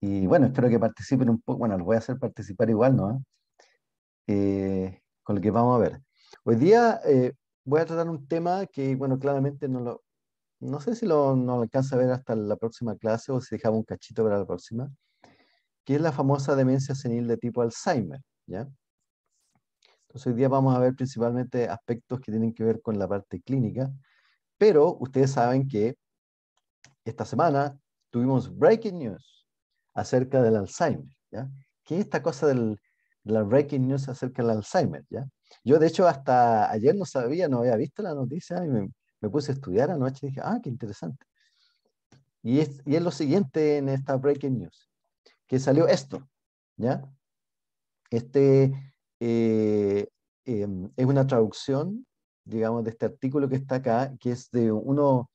Y bueno, espero que participen un poco, bueno, los voy a hacer participar igual, ¿no? Eh, con lo que vamos a ver. Hoy día eh, voy a tratar un tema que, bueno, claramente no lo, no sé si lo, no alcanza a ver hasta la próxima clase o si dejaba un cachito para la próxima, que es la famosa demencia senil de tipo Alzheimer, ¿ya? Entonces hoy día vamos a ver principalmente aspectos que tienen que ver con la parte clínica, pero ustedes saben que esta semana tuvimos breaking news acerca del Alzheimer, ¿ya? ¿Qué es esta cosa de la breaking news acerca del Alzheimer, ¿ya? Yo, de hecho, hasta ayer no sabía, no había visto la noticia y me, puse a estudiar anoche y dije, ah, qué interesante. Y es, lo siguiente en esta breaking news, que salió esto, ¿ya? Este eh, em, es una traducción, digamos, de este artículo que está acá, que es de uno,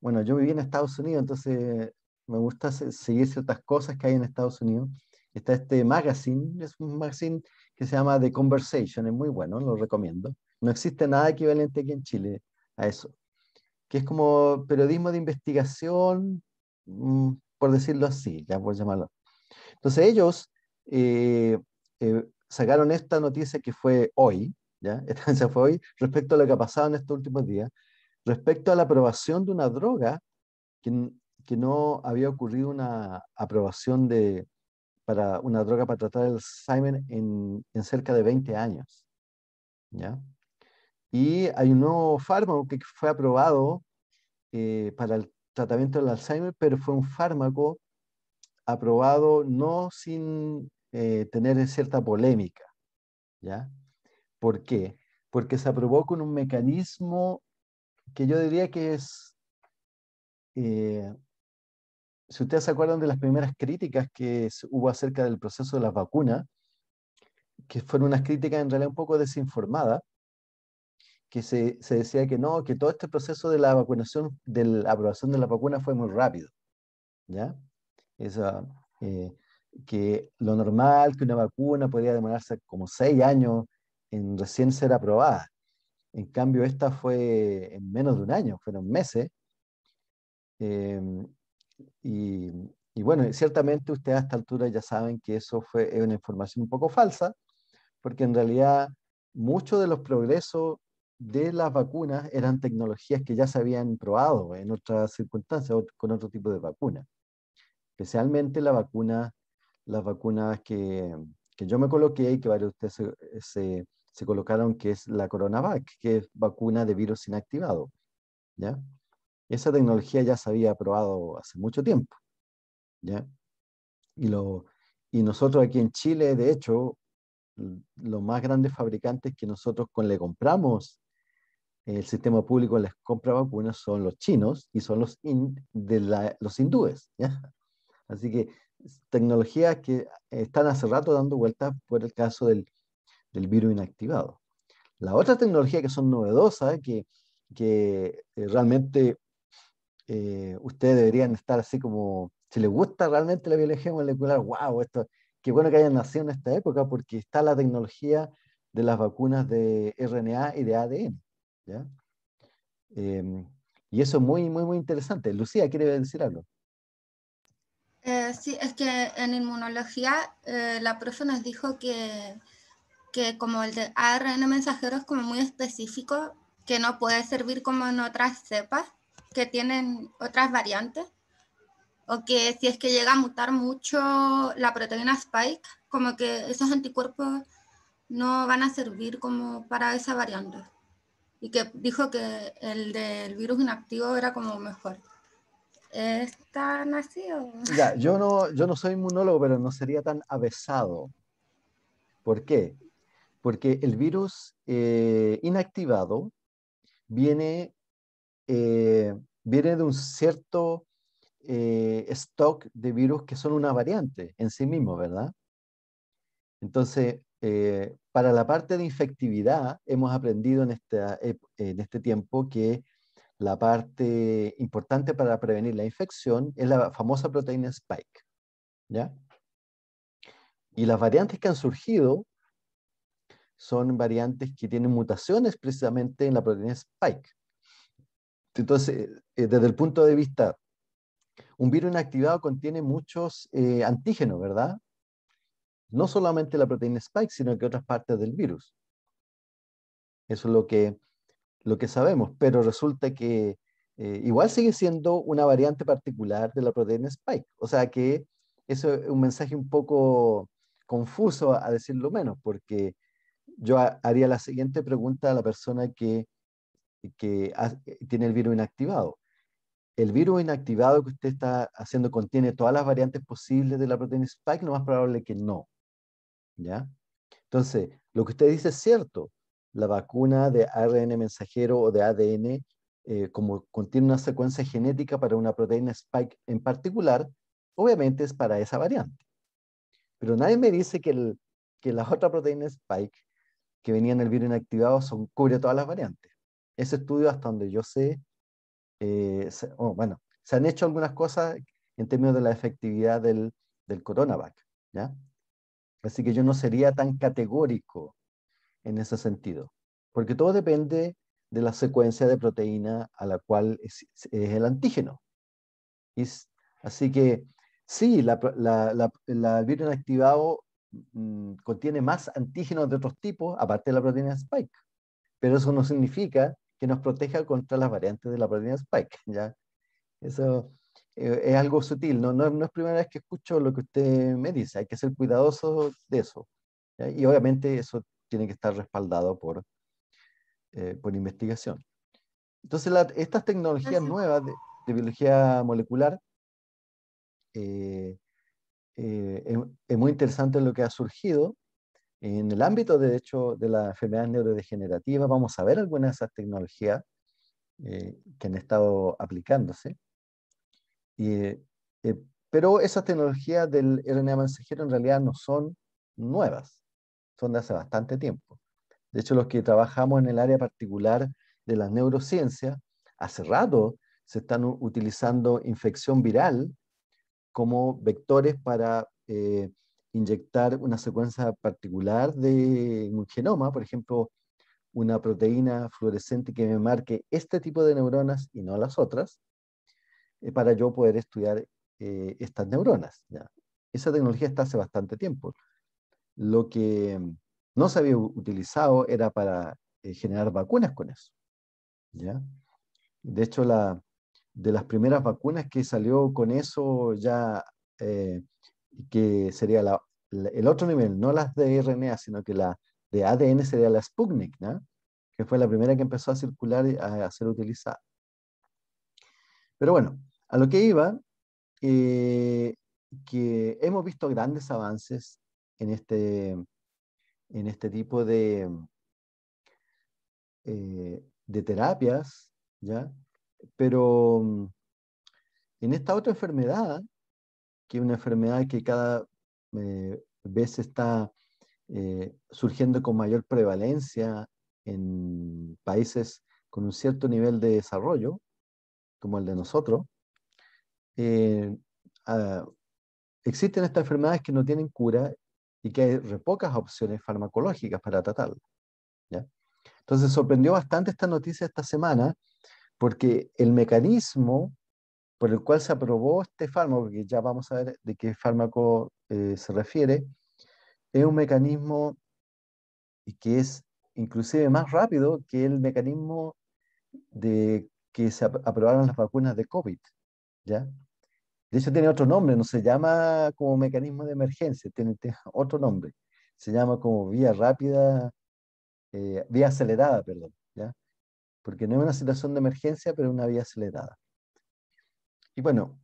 bueno, yo viví en Estados Unidos, entonces me gusta seguir ciertas cosas que hay en Estados Unidos. Está este magazine, es un magazine que se llama The Conversation, es muy bueno, lo recomiendo. No existe nada equivalente aquí en Chile a eso, que es como periodismo de investigación, mm, por decirlo así, ya por llamarlo. Entonces ellos eh, eh, sacaron esta noticia que fue hoy, ¿ya? Esta noticia fue hoy, respecto a lo que ha pasado en estos últimos días, respecto a la aprobación de una droga que que no había ocurrido una aprobación de, para una droga para tratar el Alzheimer en, en cerca de 20 años. ¿ya? Y hay un nuevo fármaco que fue aprobado eh, para el tratamiento del Alzheimer, pero fue un fármaco aprobado no sin eh, tener cierta polémica. ¿ya? ¿Por qué? Porque se aprobó con un mecanismo que yo diría que es eh, si ustedes se acuerdan de las primeras críticas que hubo acerca del proceso de las vacunas, que fueron unas críticas en realidad un poco desinformadas, que se, decía que no, que todo este proceso de la vacunación, de la aprobación de la vacuna fue muy rápido, ¿ya? Esa, eh, que lo normal, que una vacuna podía demorarse como seis años en recién ser aprobada. En cambio, esta fue en menos de un año, fueron meses. Eh, y, bueno, ciertamente ustedes a esta altura ya saben que eso fue una información un poco falsa, porque en realidad muchos de los progresos de las vacunas eran tecnologías que ya se habían probado en otras circunstancias, con otro tipo de vacuna. Especialmente la vacuna, las vacunas que, yo me coloqué y que varios de ustedes se, colocaron, que es la CoronaVac, que es vacuna de virus inactivado. ¿ya? esa tecnología ya se había aprobado hace mucho tiempo. ¿ya? Y, lo, y nosotros aquí en Chile, de hecho, los más grandes fabricantes que nosotros con, le compramos el sistema público les compra vacunas son los chinos y son los, de los hindúes. ¿ya? Así que tecnologías que están hace rato dando vueltas por el caso del, del virus inactivado. La otra tecnología que son novedosas, que, que eh, realmente eh, ustedes deberían estar así como, si les gusta realmente la biología molecular, wow, esto, qué bueno que hayan nacido en esta época porque está la tecnología de las vacunas de RNA y de ADN. Em, y eso es muy, muy, muy interesante. Lucía, ¿quiere decir algo? Eh, sí, es que en inmunología eh, la profe nos dijo que, que, como el de ARN mensajero es como muy específico, que no puede servir como en otras cepas, que tienen otras variantes o que si es que llega a mutar mucho la proteína spike, como que esos anticuerpos no van a servir como para esa variante. Y que dijo que el del virus inactivo era como mejor. está nacido Ya, yo no, yo no soy inmunólogo, pero no sería tan avesado. ¿Por qué? Porque el virus eh, inactivado viene eh, viene de un cierto eh, stock de virus que son una variante en sí mismo, ¿verdad? Entonces, eh, para la parte de infectividad, hemos aprendido en, en este tiempo que la parte importante para prevenir la infección es la famosa proteína Spike, ¿ya? Y las variantes que han surgido son variantes que tienen mutaciones precisamente en la proteína Spike. Entonces, eh, desde el punto de vista, un virus inactivado contiene muchos eh, antígenos, ¿verdad? No solamente la proteína spike, sino que otras partes del virus. Eso es lo que, lo que sabemos, pero resulta que eh, igual sigue siendo una variante particular de la proteína spike. O sea que eso es un mensaje un poco confuso, a decirlo menos, porque yo haría la siguiente pregunta a la persona que que tiene el virus inactivado. El virus inactivado que usted está haciendo contiene todas las variantes posibles de la proteína spike, lo más probable que no. ¿Ya? Entonces, lo que usted dice es cierto. La vacuna de ARN mensajero o de ADN, eh, como contiene una secuencia genética para una proteína spike en particular, obviamente es para esa variante. Pero nadie me dice que, que la otra proteína spike que venía en el virus inactivado son, cubre todas las variantes. Ese estudio, hasta donde yo sé, eh, bueno, se han hecho algunas cosas en términos de la efectividad del, del coronavac, ¿ya? Así que yo no sería tan categórico en ese sentido, porque todo depende de la secuencia de proteína a la cual es, el antígeno. Y, así que sí, la, la, la, virus inactivado mm, contiene más antígenos de otros tipos, aparte de la proteína Spike, pero eso no significa que nos proteja contra las variantes de la proteína Spike. ¿ya? Eso eh, es algo sutil, ¿no? No, no, es primera vez que escucho lo que usted me dice, hay que ser cuidadoso de eso. Y obviamente eso tiene que estar respaldado por, eh, por investigación. Entonces, estas tecnologías nuevas de, biología molecular eh, es, muy interesante lo que ha surgido en el ámbito, de hecho, de neurodegenerativa enfermedad neurodegenerativa vamos a ver algunas de esas tecnologías eh, que han estado aplicándose. Eh, eh, pero esas tecnologías del RNA mensajero en realidad no son nuevas, son de hace bastante tiempo. De hecho, los que trabajamos en el área particular de las neurociencias, hace rato se están utilizando infección viral como vectores para eh, inyectar una secuencia particular de un genoma, por ejemplo, una proteína fluorescente que me marque este tipo de neuronas y no las otras, eh, para yo poder estudiar eh, estas neuronas. ¿ya? Esa tecnología está hace bastante tiempo. Lo que mm, no se había utilizado era para eh, generar vacunas con eso. De hecho, la, de las primeras vacunas que salió con eso ya que sería el otro nivel, no las de RNA, sino que la de ADN sería la Sputnik, que fue la primera que empezó a circular y a, ser utilizada. Pero bueno, a lo que iba, eh, que hemos visto grandes avances en este, en este tipo de, eh, de terapias, ¿ya? Pero mm, en esta otra enfermedad, que una enfermedad que cada eh, vez está eh, surgiendo con mayor prevalencia en países con un cierto nivel de desarrollo, como el de nosotros, eh, ah, existen estas enfermedades que no tienen cura y que hay pocas opciones farmacológicas para tratarlas. Entonces sorprendió bastante esta noticia esta semana porque el mecanismo por el cual se aprobó este fármaco, que ya vamos a ver de qué fármaco eh, se refiere, es un mecanismo que es inclusive más rápido que el mecanismo de que se aprobaron las vacunas de COVID. ¿ya? De hecho, tiene otro nombre, no se llama como mecanismo de emergencia, tiene, otro nombre. Se llama como vía rápida, eh, vía acelerada, perdón. ¿ya? Porque no es una situación de emergencia, pero una vía acelerada. Y bueno,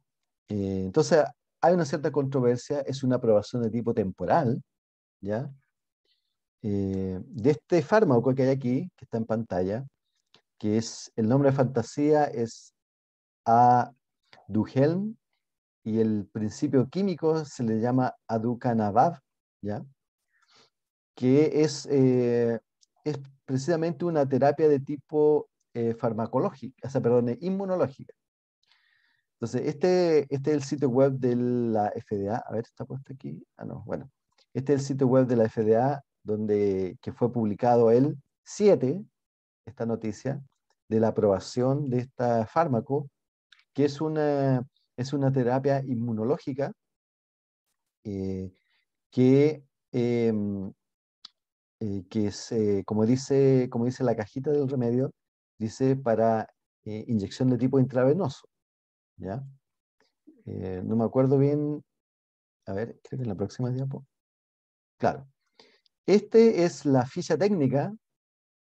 eh, entonces hay una cierta controversia, es una aprobación de tipo temporal, ¿ya? Eh, de este fármaco que hay aquí, que está en pantalla, que es, el nombre de fantasía es A. Duhelm y el principio químico se le llama aducanabab, ¿ya? que es, eh, es precisamente una terapia de tipo farmacológica, o sea, perdón, inmunológica. Entonces, este, este es el sitio web de la FDA. A ver, está puesto aquí. Ah, no, bueno. Este es el sitio web de la FDA, donde, que fue publicado el 7, esta noticia, de la aprobación de este fármaco, que es una, es una terapia inmunológica eh, que, em, eh, que es, eh, como, dice, como dice la cajita del remedio, dice para inyección de tipo intravenoso. ¿ya? Eh, no me acuerdo bien, a ver, creo que en la próxima diapositiva. Claro. Este es la ficha técnica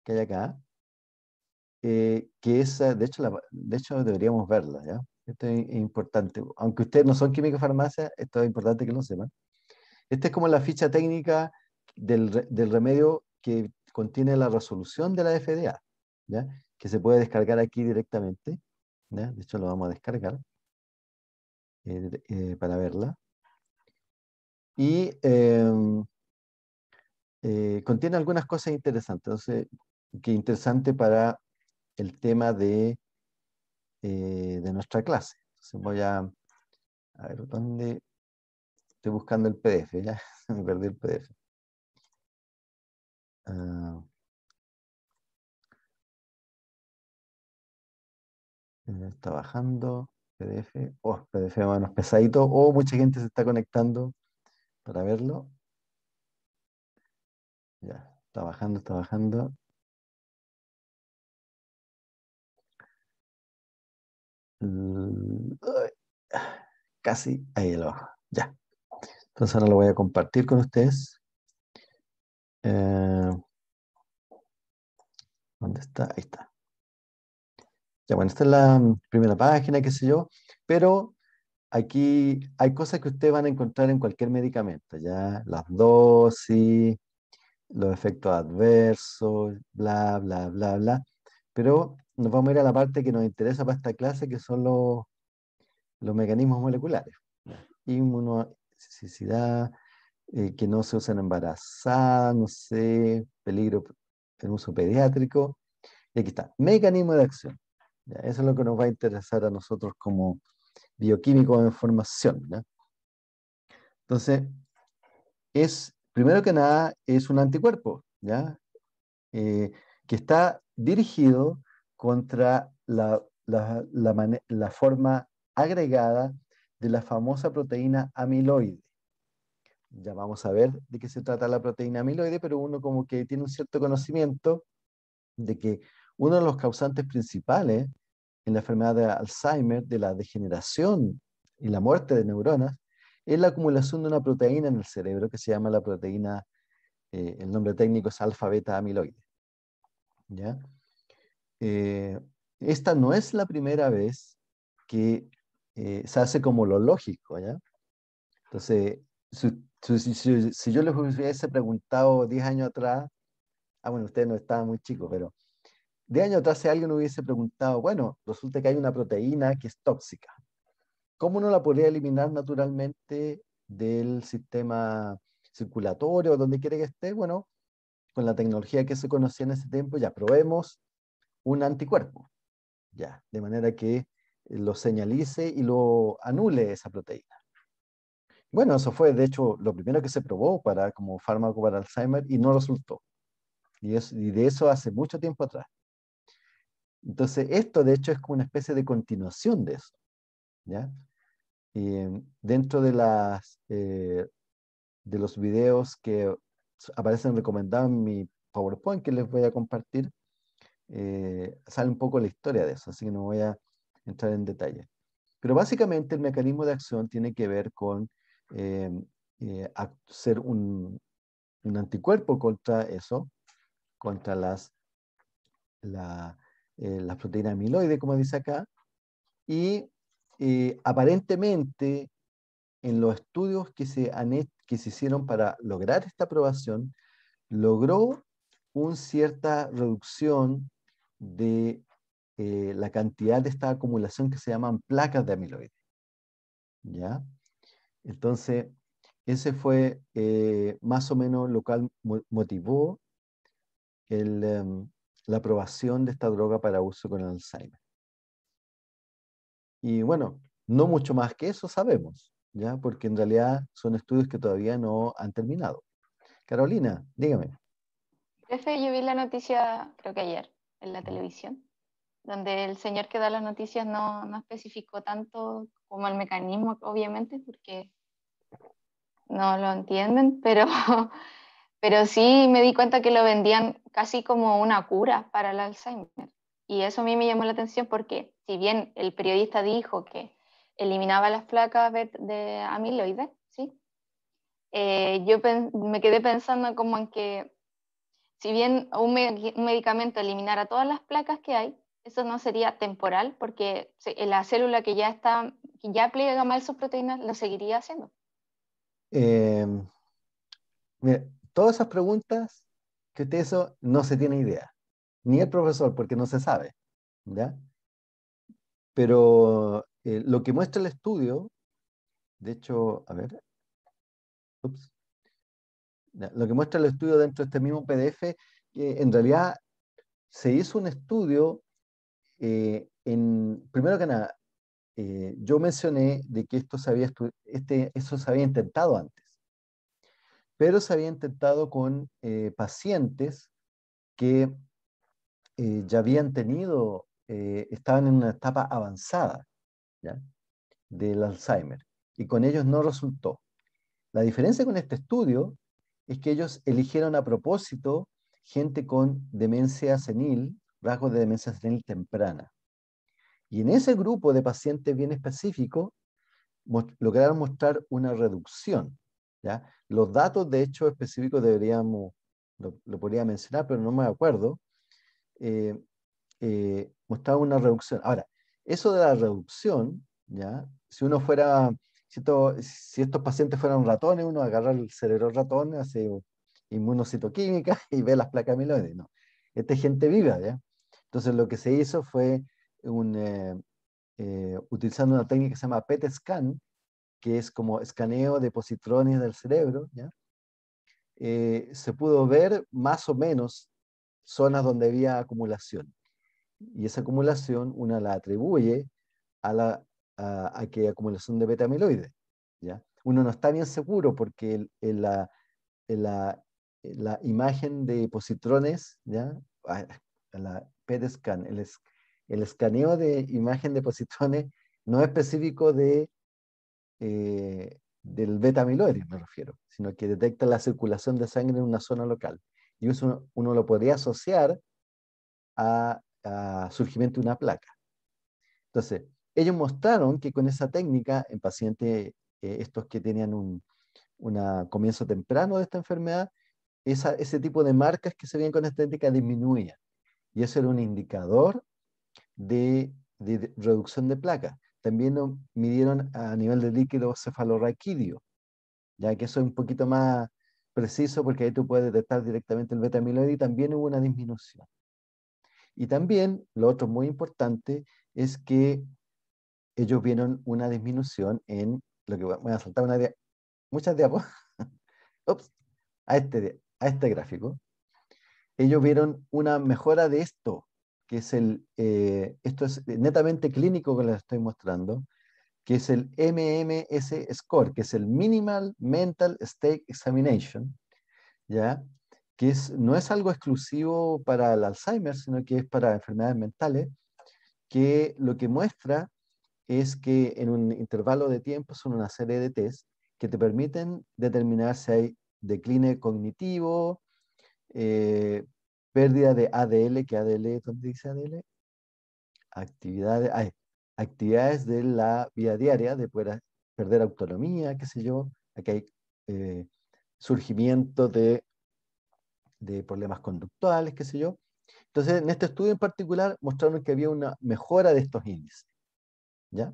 que hay acá, eh, que es, de hecho, de hecho deberíamos verla, ¿ya? Esto es importante. Aunque ustedes no son químicos farmacia, esto es importante que lo sepan. Esta es como la ficha técnica del, remedio que contiene la resolución de la FDA, ¿ya? que se puede descargar aquí directamente de hecho lo vamos a descargar eh, para verla. Y em, eh, contiene algunas cosas interesantes, entonces, que interesante para el tema de, eh, de nuestra clase. Entonces voy a, ver, ¿dónde? Estoy buscando el PDF, ya me perdí el PDF. Ah... Está bajando. PDF. Oh, PDF de manos pesadito. Oh, mucha gente se está conectando para verlo. Ya, está bajando, está bajando. Casi ahí lo bajo. Ya. Entonces ahora lo voy a compartir con ustedes. Eh, ¿Dónde está? Ahí está. Ya, bueno, esta es la mm, primera página, qué sé yo, pero aquí hay cosas que ustedes van a encontrar en cualquier medicamento, ya las dosis, los efectos adversos, bla, bla, bla, bla. Pero nos vamos a ir a la parte que nos interesa para esta clase, que son los, los mecanismos moleculares. inmunosicidad, eh, que no se usan embarazadas, no sé, peligro en uso pediátrico. Y aquí está, mecanismo de acción. Eso es lo que nos va a interesar a nosotros como bioquímicos en formación. Entonces, es, primero que nada, es un anticuerpo, ¿ya? Eh, que está dirigido contra la, la, la forma agregada de la famosa proteína amiloide. Ya vamos a ver de qué se trata la proteína amiloide, pero uno como que tiene un cierto conocimiento de que uno de los causantes principales en la enfermedad de Alzheimer, de la degeneración y la muerte de neuronas, es la acumulación de una proteína en el cerebro que se llama la proteína, eh, el nombre técnico es alfa-beta amiloide. ¿Ya? Eh, esta no es la primera vez que eh, se hace como lo lógico. ¿ya? Entonces, si, si yo les hubiese preguntado 10 años atrás, ah, bueno, ustedes no estaban muy chicos, pero de años atrás si alguien hubiese preguntado, bueno, resulta que hay una proteína que es tóxica. ¿Cómo no la podría eliminar naturalmente del sistema circulatorio, o donde quiere que esté? Bueno, con la tecnología que se conocía en ese tiempo, ya probemos un anticuerpo, ya, de manera que eh, lo señalice y lo anule esa proteína. Bueno, eso fue de hecho lo primero que se probó para, como fármaco para Alzheimer y no resultó. y de eso hace mucho tiempo atrás. Entonces, esto de hecho es como una especie de continuación de eso. ¿ya? Eh, dentro de, las, eh, de los videos que aparecen recomendados en mi PowerPoint que les voy a compartir, eh, sale un poco la historia de eso, así que no voy a entrar en detalle. Pero básicamente el mecanismo de acción tiene que ver con ser un, anticuerpo contra eso, contra las, eh, las proteínas amiloides, como dice acá, y eh, aparentemente en los estudios que se, que se hicieron para lograr esta aprobación, logró una cierta reducción de eh, la cantidad de esta acumulación que se llaman placas de amiloides. ¿Ya? Entonces, ese fue más o menos lo que motivó el, em, la aprobación de esta droga para uso con el Alzheimer. Y bueno, no mucho más que eso sabemos, ¿ya? Porque en realidad son estudios que todavía no han terminado. Carolina, dígame. Jefe, yo vi la noticia, creo que ayer, en la televisión, donde el señor que da las noticias no, no especificó tanto como el mecanismo, obviamente, porque no lo entienden, pero, pero sí me di cuenta que lo vendían casi como una cura para el Alzheimer. Y eso a mí me llamó la atención porque si bien el periodista dijo que eliminaba las placas de, amiloides, ¿sí? Eh, yo me quedé pensando como en que si bien un, medicamento eliminara todas las placas que hay, eso no sería temporal porque la célula que ya está, que ya pliega mal sus proteínas, lo seguiría haciendo. Eh, todas esas preguntas que usted eso no se tiene idea, ni el profesor, porque no se sabe, ¿ya? Pero eh, lo que muestra el estudio, de hecho, a ver, lo que muestra el estudio dentro de este mismo PDF, que en realidad se hizo un estudio eh, en, primero que nada, eh, yo mencioné de que esto este, eso se había intentado antes pero se había intentado con eh, pacientes que eh, ya habían tenido, eh, estaban en una etapa avanzada del Alzheimer y con ellos no resultó. La diferencia con este estudio es que ellos eligieron a propósito gente con demencia senil, rasgos de demencia senil temprana. Y en ese grupo de pacientes bien específico, lograron mostrar una reducción. ¿ya? Los datos, de hecho, específicos deberíamos, lo, podría mencionar, pero no me acuerdo, eh, eh, mostraba una reducción. Ahora, eso de la reducción, ¿ya? si uno fuera, si, estos pacientes fueran ratones, uno agarra el cerebro ratón, hace inmunocitoquímica y ve las placas amiloides. No, esta gente viva. ¿ya? Entonces lo que se hizo fue un, eh, eh, utilizando una técnica que se llama PET scan, que es como escaneo de positrones del cerebro, ¿ya? Eh, se pudo ver más o menos zonas donde había acumulación. Y esa acumulación una la atribuye a, la, a, acumulación de beta amiloide. ¿ya? Uno no está bien seguro porque la, la, imagen de positrones, ¿ya? Ah, la PET scan, el, escaneo de imagen de positrones no es específico de eh, del beta me refiero, sino que detecta la circulación de sangre en una zona local. Y eso uno, lo podría asociar a, surgimiento de una placa. Entonces, ellos mostraron que con esa técnica, en pacientes, eh, estos que tenían un comienzo temprano de esta enfermedad, ese tipo de marcas que se veían con esta técnica disminuían. Y eso era un indicador de reducción de placa también midieron a nivel de líquido cefalorraquídeo, ya que eso es un poquito más preciso porque ahí tú puedes detectar directamente el beta amiloide y también hubo una disminución. Y también, lo otro muy importante, es que ellos vieron una disminución en lo que voy a saltar una dia, muchas diapositivas, a, este, a este gráfico. Ellos vieron una mejora de esto, que es el, eh, esto es netamente clínico que les estoy mostrando, que es el MMS Score, que es el Minimal Mental State Examination, ¿ya? que es, no es algo exclusivo para el Alzheimer, sino que es para enfermedades mentales, que lo que muestra es que en un intervalo de tiempo son una serie de test que te permiten determinar si hay decline cognitivo, eh, pérdida de ADL, que ADL, ¿dónde dice ADL? Actividades, actividades de la vida diaria, de poder, perder autonomía, qué sé yo. Aquí hay eh, surgimiento de, problemas conductuales, qué sé yo. Entonces, en este estudio en particular mostraron que había una mejora de estos índices. ¿Ya?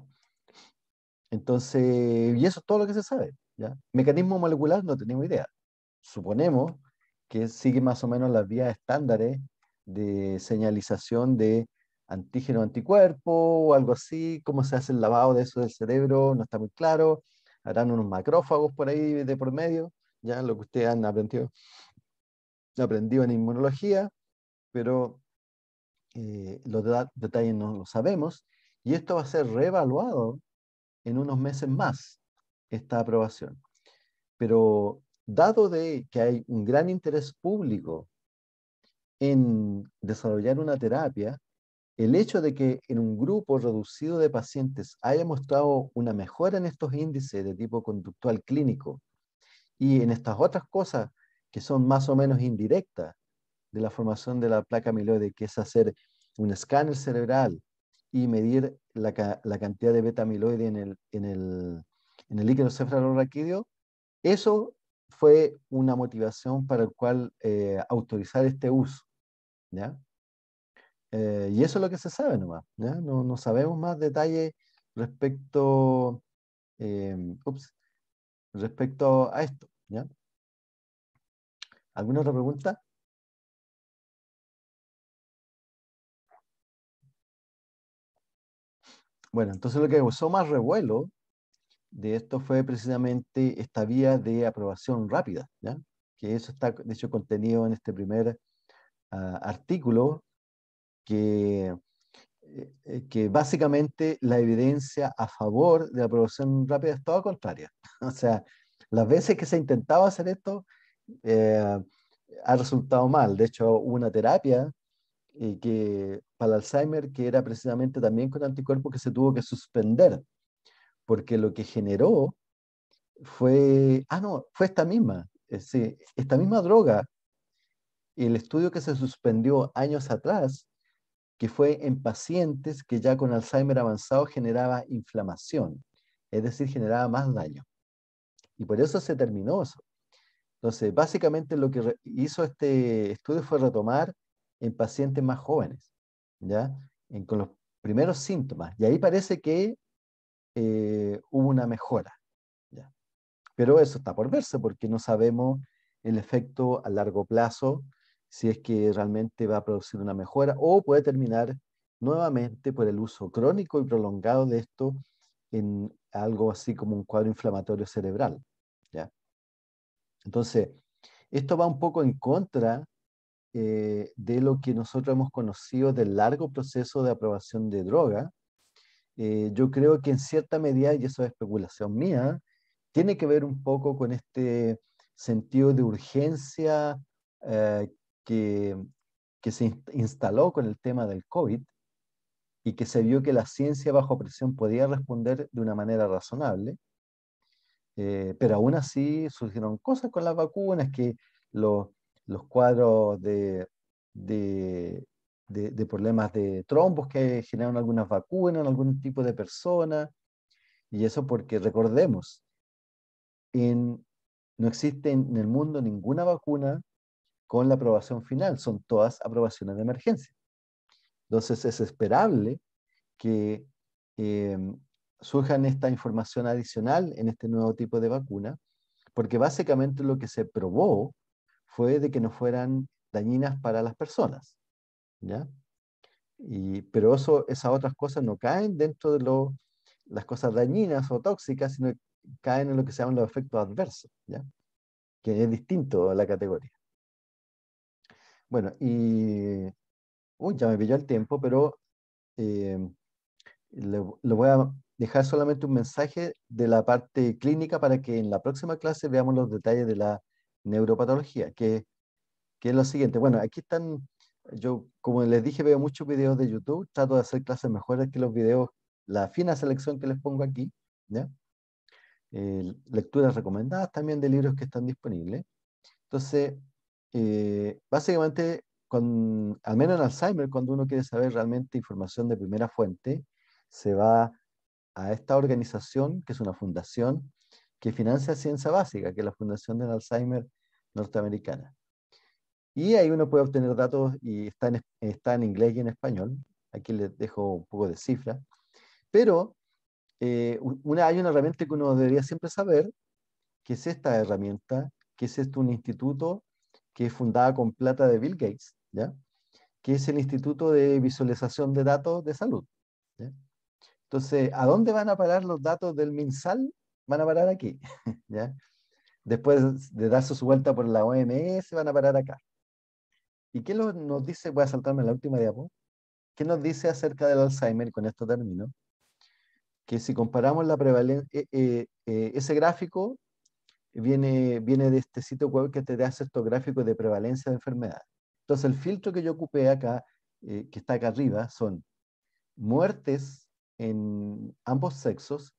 Entonces, y eso es todo lo que se sabe. ¿ya? Mecanismo molecular no tenemos idea. Suponemos que sigue más o menos las vías estándares de señalización de antígeno anticuerpo o algo así, cómo se hace el lavado de eso del cerebro, no está muy claro, harán unos macrófagos por ahí de por medio, ya lo que ustedes han aprendido, aprendido en inmunología, pero eh, los detalles no lo sabemos, y esto va a ser reevaluado en unos meses más, esta aprobación. Pero dado de que hay un gran interés público en desarrollar una terapia, el hecho de que en un grupo reducido de pacientes haya mostrado una mejora en estos índices de tipo conductual clínico y en estas otras cosas que son más o menos indirectas de la formación de la placa amiloide, que es hacer un escáner cerebral y medir la, cantidad de beta amiloide en el, en el líquido cefalorraquídeo, eso fue una motivación para el cual eh, autorizar este uso. Eh, y eso es lo que se sabe nomás. No, sabemos más detalles respecto, eh, respecto a esto. ¿Alguna otra pregunta? Bueno, entonces lo que causó más revuelo de esto fue precisamente esta vía de aprobación rápida, que eso está, de hecho, contenido en este primer ah, artículo, que, eh, eh, que básicamente la evidencia a favor de la aprobación rápida es toda contraria. o sea, las veces que se intentaba hacer esto, eh, ha resultado mal. De hecho, hubo una terapia que, para el Alzheimer que era precisamente también con anticuerpos que se tuvo que suspender porque lo que generó fue, ah, no, fue esta misma, eh, esta misma droga, el estudio que se suspendió años atrás, que fue en pacientes que ya con Alzheimer avanzado generaba inflamación, es decir, generaba más daño. Y por eso se terminó eso. Entonces, básicamente lo que hizo este estudio fue retomar en pacientes más jóvenes, ¿ya? con los primeros síntomas. Y ahí parece que eh, hubo una mejora. Pero eso está por verse porque no sabemos el efecto a largo plazo, si es que realmente va a producir una mejora o puede terminar nuevamente por el uso crónico y prolongado de esto en algo así como un cuadro inflamatorio cerebral. Entonces, esto va un poco en contra eh, de lo que nosotros hemos conocido del largo proceso de aprobación de droga, eh, yo creo que en cierta medida, y eso es especulación mía, tiene que ver un poco con este sentido de urgencia eh, que, se instaló con el tema del COVID y que se vio que la ciencia bajo presión podía responder de una manera razonable, eh, pero aún así surgieron cosas con las vacunas, que los, cuadros de de, problemas de trombos que generan algunas vacunas en algún tipo de persona. Y eso porque recordemos, no existe en el mundo ninguna vacuna con la aprobación final, son todas aprobaciones de emergencia. Entonces es esperable que em, surjan esta información adicional en este nuevo tipo de vacuna, porque básicamente lo que se probó fue de que no fueran dañinas para las personas. ¿ya? Y, pero eso, esas otras cosas no caen dentro de las cosas dañinas o tóxicas, sino caen en lo que se llaman los efectos adversos, ¿ya? que es distinto a la categoría. Bueno, y uy, ya me pilló el tiempo, pero eh, le, voy a dejar solamente un mensaje de la parte clínica para que en la próxima clase veamos los detalles de la neuropatología, que, que es lo siguiente. Bueno, aquí están yo, como les dije, veo muchos videos de YouTube, trato de hacer clases mejores que los videos, la fina selección que les pongo aquí, eh, lecturas recomendadas también de libros que están disponibles. Entonces, eh, básicamente, al menos en Alzheimer, cuando uno quiere saber realmente información de primera fuente, se va a esta organización, que es una fundación que financia ciencia básica, que es la Fundación del Alzheimer norteamericana. Y ahí uno puede obtener datos y está en, está en inglés y en español. Aquí les dejo un poco de cifra. Pero eh, hay una herramienta que uno debería siempre saber, que es esta herramienta, que es este un instituto que es fundada con plata de Bill Gates, ¿ya? que es el Instituto de Visualización de Datos de Salud. Entonces, ¿a dónde van a parar los datos del MinSal? Van a parar aquí. Después de darse su vuelta por la OMS, van a parar acá. ¿Y qué nos dice? Voy a saltarme la última diapositiva, ¿Qué nos dice acerca del Alzheimer? Con estos términos? Que si comparamos la prevalencia, eh, eh, eh, ese gráfico viene, viene de este sitio web que te da estos gráficos de prevalencia de enfermedad. Entonces, el filtro que yo ocupé acá, que está acá arriba, son muertes en ambos sexos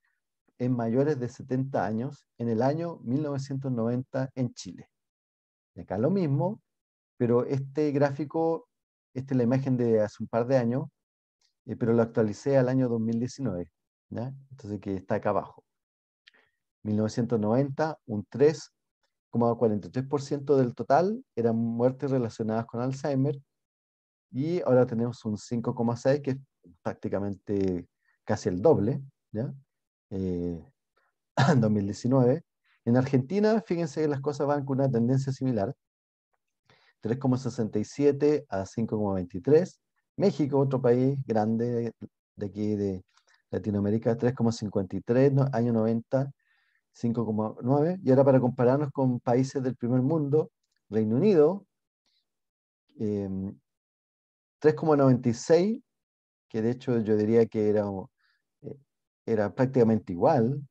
en mayores de 70 años en el año 1990 en Chile. acá lo mismo, pero este gráfico, esta es la imagen de hace un par de años, eh, pero lo actualicé al año 2019, entonces que está acá abajo. 1990, un 3,43% del total eran muertes relacionadas con Alzheimer, y ahora tenemos un 5,6, que es prácticamente casi el doble, ¿ya? 2019. Eh, en Argentina, fíjense que las cosas van con una tendencia similar. 3,67 a 5,23. México, otro país grande de aquí de Latinoamérica, 3,53, año 90, 5,9. Y ahora para compararnos con países del primer mundo, Reino Unido, 3,96, em, que de hecho yo diría que era, eh, era prácticamente igual,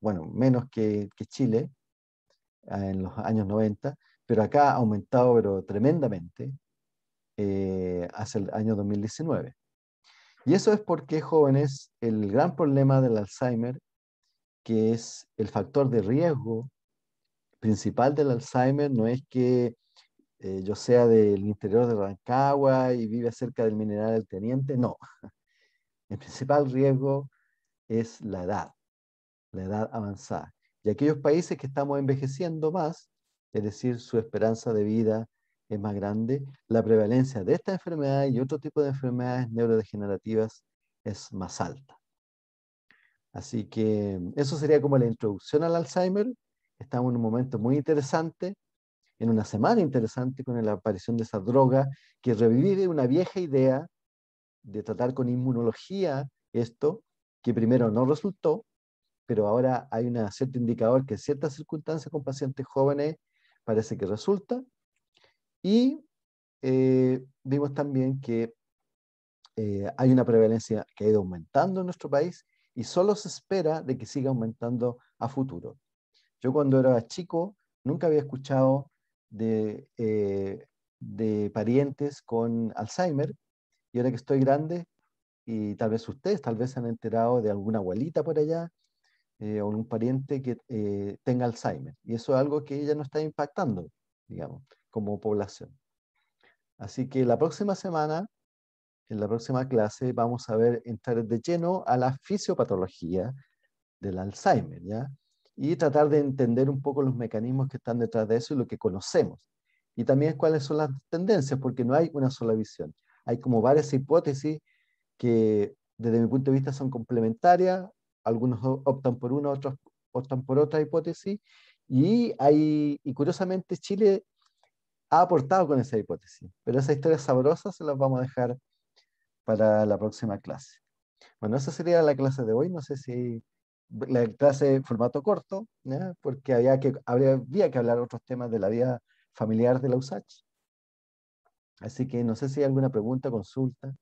bueno, menos que Chile ah, en los años 90, pero acá ha aumentado pero tremendamente eh, hacia el año 2019. Y eso es porque, jóvenes, el gran problema del Alzheimer, que es el factor de riesgo principal del Alzheimer, no es que eh, yo sea del interior de Rancagua y vive cerca del mineral del Teniente, no. El principal riesgo es la edad, la edad avanzada. Y aquellos países que estamos envejeciendo más, es decir, su esperanza de vida es más grande, la prevalencia de esta enfermedad y otro tipo de enfermedades neurodegenerativas es más alta. Así que mm, eso sería como la introducción al Alzheimer. Estamos en un momento muy interesante, en una semana interesante con la aparición de esa droga que revive una vieja idea de tratar con inmunología esto, que primero no resultó, pero ahora hay un cierto indicador que ciertas circunstancias con pacientes jóvenes parece que resulta. Y eh, vimos también que eh, hay una prevalencia que ha ido aumentando en nuestro país y solo se espera de que siga aumentando a futuro. Yo cuando era chico nunca había escuchado de, eh, de parientes con Alzheimer y ahora que estoy grande y tal vez ustedes tal vez se han enterado de alguna abuelita por allá eh, o un pariente que eh, tenga Alzheimer. Y eso es algo que ya no está impactando, digamos, como población. Así que la próxima semana, en la próxima clase, vamos a ver entrar de lleno a la fisiopatología del Alzheimer, ¿ya? Y tratar de entender un poco los mecanismos que están detrás de eso y lo que conocemos. Y también cuáles son las tendencias, porque no hay una sola visión. Hay como varias hipótesis que desde mi punto de vista son complementarias algunos optan por una, otros optan por otra hipótesis, y, hay, y curiosamente Chile ha aportado con esa hipótesis, pero esas historias sabrosas se las vamos a dejar para la próxima clase. Bueno, esa sería la clase de hoy, no sé si la clase formato corto, porque había que, habría, que hablar otros temas de la vida familiar de la USACH. Así que no sé si hay alguna pregunta, consulta.